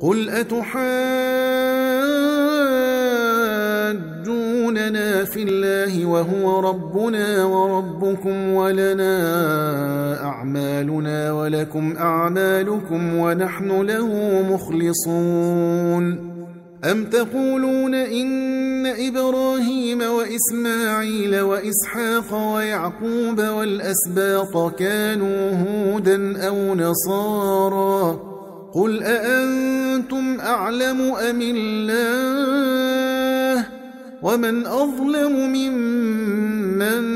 قُلْ أَتُحَاجُّونَنَا فِي اللَّهِ وَهُوَ رَبُّنَا وَرَبُّكُمْ وَلَنَا أَعْمَالُنَا وَلَكُمْ أَعْمَالُكُمْ وَنَحْنُ لَهُ مُخْلِصُونَ أَمْ تَقُولُونَ إِنَّ إِبْرَاهِيمَ وَإِسْمَاعِيلَ وَإِسْحَاقَ وَيَعْقُوبَ وَالْأَسْبَاطَ كَانُوا هُودًا أَوْ نصاراً قل أأنتم أعلم أم الله ومن أظلم ممن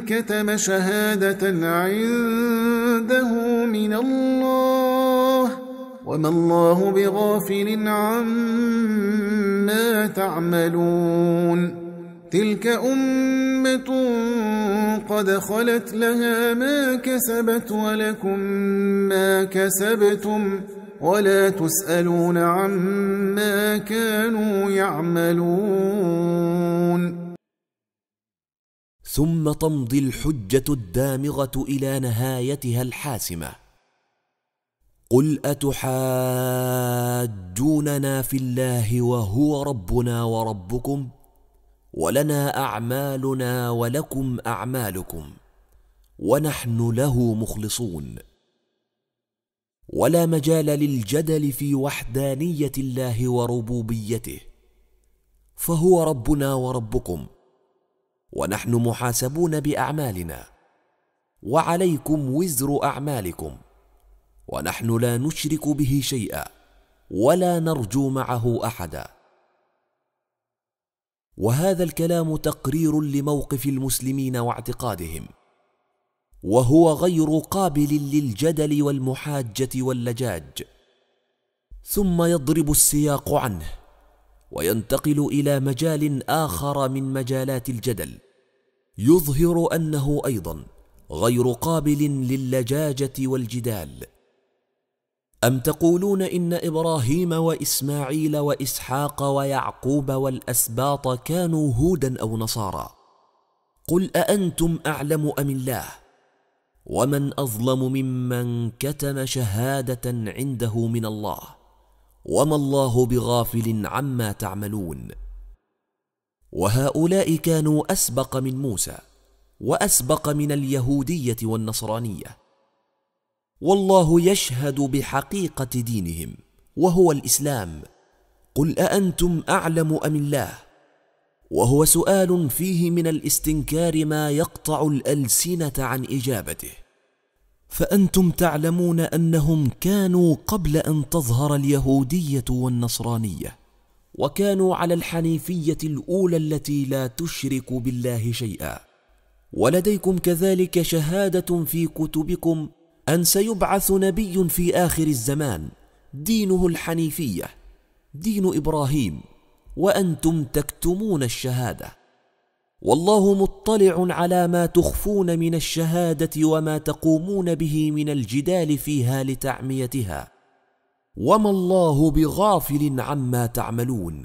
كتم شهادة عنده من الله وما الله بغافل عما تعملون تلك أمة قد خلت لها ما كسبت ولكم ما كسبتم ولا تسألون عما كانوا يعملون ثم تمضي الحجة الدامغة إلى نهايتها الحاسمة قل أتحاجوننا في الله وهو ربنا وربكم ؟ ولنا اعمالنا ولكم اعمالكم ونحن له مخلصون ولا مجال للجدل في وحدانيه الله وربوبيته فهو ربنا وربكم ونحن محاسبون باعمالنا وعليكم وزر اعمالكم ونحن لا نشرك به شيئا ولا نرجو معه احدا وهذا الكلام تقرير لموقف المسلمين واعتقادهم وهو غير قابل للجدل والمحاجه واللجاج ثم يضرب السياق عنه وينتقل الى مجال اخر من مجالات الجدل يظهر انه ايضا غير قابل للجاجه والجدال أم تقولون إن إبراهيم وإسماعيل وإسحاق ويعقوب والأسباط كانوا هودا أو نصارى قل أأنتم أعلم أم الله ومن أظلم ممن كتم شهادة عنده من الله وما الله بغافل عما تعملون وهؤلاء كانوا أسبق من موسى وأسبق من اليهودية والنصرانية والله يشهد بحقيقه دينهم وهو الاسلام قل اانتم اعلم ام الله وهو سؤال فيه من الاستنكار ما يقطع الالسنه عن اجابته فانتم تعلمون انهم كانوا قبل ان تظهر اليهوديه والنصرانيه وكانوا على الحنيفيه الاولى التي لا تشرك بالله شيئا ولديكم كذلك شهاده في كتبكم أن سيبعث نبي في آخر الزمان دينه الحنيفية دين إبراهيم وأنتم تكتمون الشهادة والله مطلع على ما تخفون من الشهادة وما تقومون به من الجدال فيها لتعميتها وما الله بغافل عما تعملون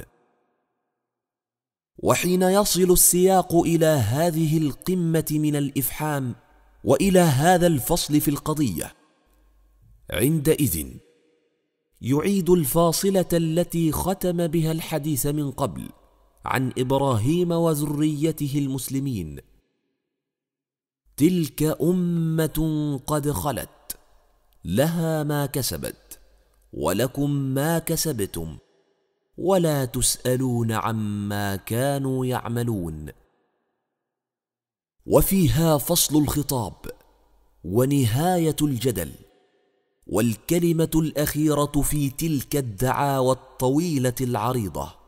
وحين يصل السياق إلى هذه القمة من الإفحام والى هذا الفصل في القضيه عندئذ يعيد الفاصله التي ختم بها الحديث من قبل عن ابراهيم وذريته المسلمين تلك امه قد خلت لها ما كسبت ولكم ما كسبتم ولا تسالون عما كانوا يعملون وفيها فصل الخطاب ونهايه الجدل والكلمه الاخيره في تلك الدعاوى الطويله العريضه